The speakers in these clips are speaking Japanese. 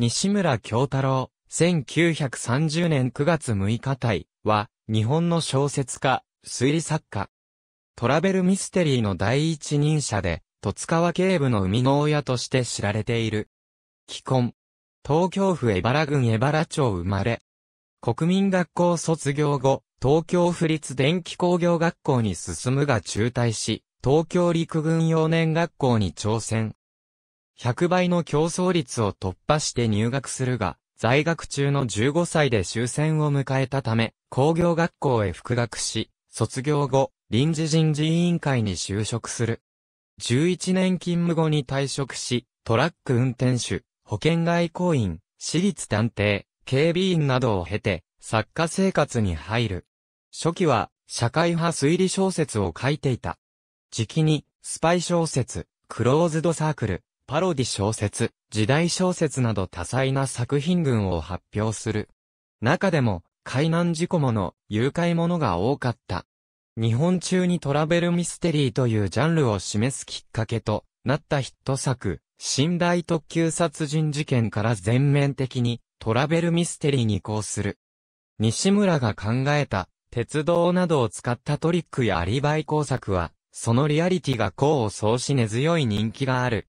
西村京太郎、1930年9月6日体は、日本の小説家、推理作家。トラベルミステリーの第一人者で、戸塚川警部の生みの親として知られている。既婚。東京府江原郡江原町生まれ。国民学校卒業後、東京府立電気工業学校に進むが中退し、東京陸軍幼年学校に挑戦。100倍の競争率を突破して入学するが、在学中の15歳で終戦を迎えたため、工業学校へ復学し、卒業後、臨時人事委員会に就職する。11年勤務後に退職し、トラック運転手、保険外交員、私立探偵、警備員などを経て、作家生活に入る。初期は、社会派推理小説を書いていた。時期に、スパイ小説、クローズドサークル、パロディ小説、時代小説など多彩な作品群を発表する。中でも、海難事故もの、誘拐ものが多かった。日本中にトラベルミステリーというジャンルを示すきっかけとなったヒット作、寝台特急殺人事件から全面的にトラベルミステリーに移行する。西村が考えた鉄道などを使ったトリックやアリバイ工作は、そのリアリティが功を奏し根強い人気がある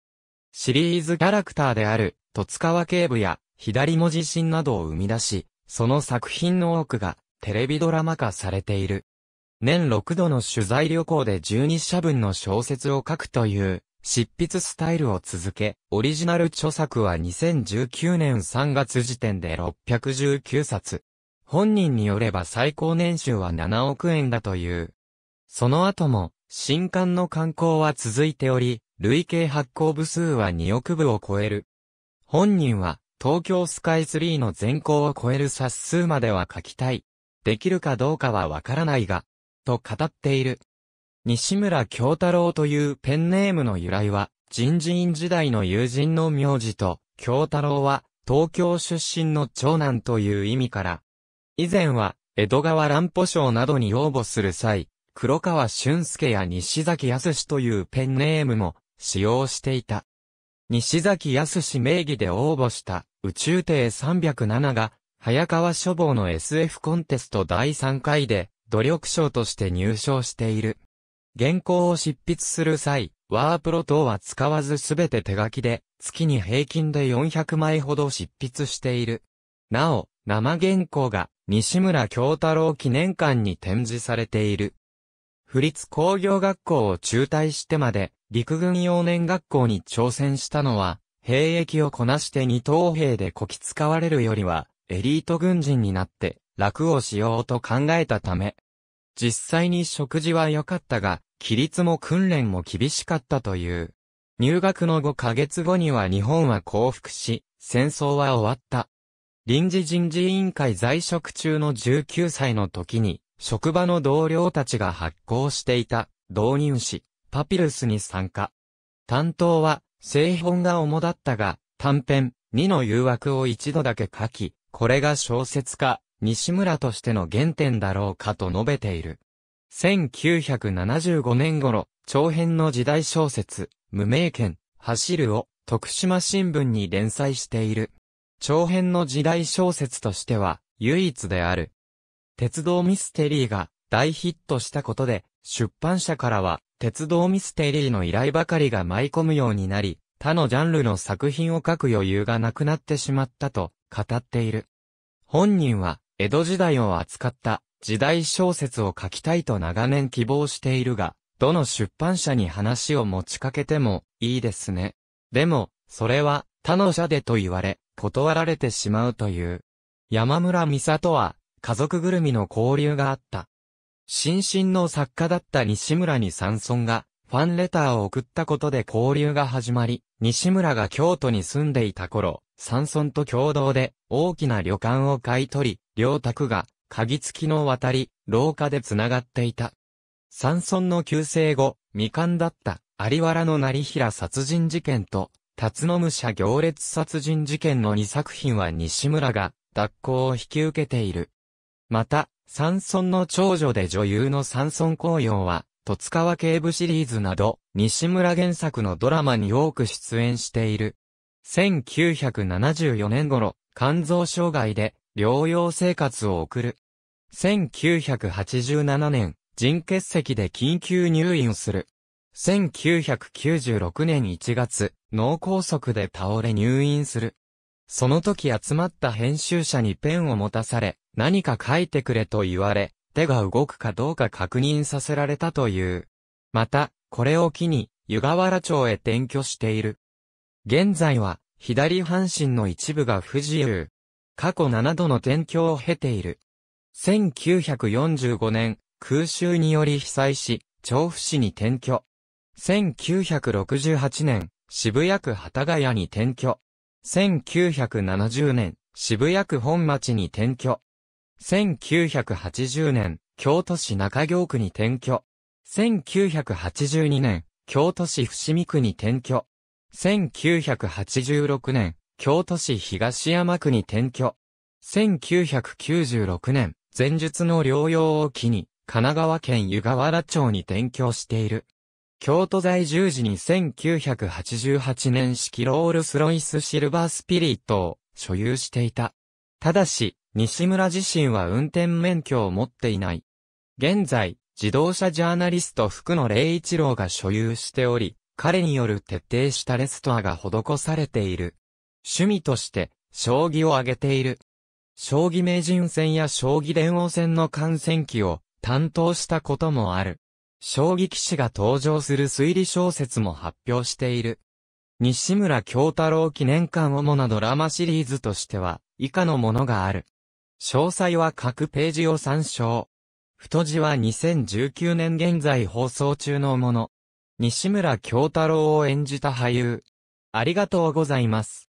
シリーズキャラクターである、戸塚和警部や、左文字神などを生み出し、その作品の多くが、テレビドラマ化されている。年6度の取材旅行で12社分の小説を書くという、執筆スタイルを続け、オリジナル著作は2019年3月時点で619冊。本人によれば最高年収は7億円だという。その後も、新刊の刊行は続いており、累計発行部数は2億部を超える。本人は、東京スカイツリーの全高を超える冊数までは書きたい。できるかどうかはわからないが、と語っている。西村京太郎というペンネームの由来は、人事院時代の友人の名字と、京太郎は、東京出身の長男という意味から。以前は、江戸川乱歩賞などに応募する際、黒川俊介や西崎康というペンネームも使用していた。西崎康名義で応募した宇宙艇307が早川書房の SF コンテスト第3回で努力賞として入賞している。原稿を執筆する際、ワープロ等は使わずすべて手書きで、月に平均で400枚ほど執筆している。なお、生原稿が西村京太郎記念館に展示されている。府立工業学校を中退してまで陸軍幼年学校に挑戦したのは、兵役をこなして二等兵でこき使われるよりは、エリート軍人になって楽をしようと考えたため。実際に食事は良かったが、規律も訓練も厳しかったという。入学の5ヶ月後には日本は降伏し、戦争は終わった。臨時人事委員会在職中の19歳の時に、職場の同僚たちが発行していた、導入誌。パピルスに参加。担当は、製本が主だったが、短編、2の誘惑を一度だけ書き、これが小説家、西村としての原点だろうかと述べている。1975年頃、長編の時代小説、無名剣、走るを、徳島新聞に連載している。長編の時代小説としては、唯一である。鉄道ミステリーが大ヒットしたことで、出版社からは、鉄道ミステリーの依頼ばかりが舞い込むようになり、他のジャンルの作品を書く余裕がなくなってしまったと語っている。本人は、江戸時代を扱った時代小説を書きたいと長年希望しているが、どの出版社に話を持ちかけてもいいですね。でも、それは他の社でと言われ、断られてしまうという。山村美里は家族ぐるみの交流があった。新進の作家だった西村に山村が、ファンレターを送ったことで交流が始まり、西村が京都に住んでいた頃、山村と共同で大きな旅館を買い取り、両宅が鍵付きの渡り、廊下で繋がっていた。山村の旧姓後、未完だった有原の成平殺人事件と、辰野武者行列殺人事件の2作品は西村が脱行を引き受けている。また、山村の長女で女優の山村紅葉は、戸塚川警部シリーズなど、西村原作のドラマに多く出演している。1974年頃、肝臓障害で療養生活を送る。1987年、人血石で緊急入院する。1996年1月、脳梗塞で倒れ入院する。その時集まった編集者にペンを持たされ、何か書いてくれと言われ、手が動くかどうか確認させられたという。また、これを機に、湯河原町へ転居している。現在は、左半身の一部が不自由。過去7度の転居を経ている。1945年、空襲により被災し、調布市に転居。1968年、渋谷区幡ヶ谷に転居。1970年、渋谷区本町に転居。1980年、京都市中京区に転居。1982年、京都市伏見区に転居。1986年、京都市東山区に転居。1996年、前述の療養を機に、神奈川県湯河原町に転居している。京都在住時に1988年式ロールスロイスシルバースピリットを所有していた。ただし、西村自身は運転免許を持っていない。現在、自動車ジャーナリスト福野霊一郎が所有しており、彼による徹底したレストアが施されている。趣味として、将棋を挙げている。将棋名人戦や将棋電王戦の観戦記を担当したこともある。将棋棋士が登場する推理小説も発表している。西村京太郎記念館主なドラマシリーズとしては、以下のものがある。詳細は各ページを参照。太字は2019年現在放送中のもの。西村京太郎を演じた俳優。ありがとうございます。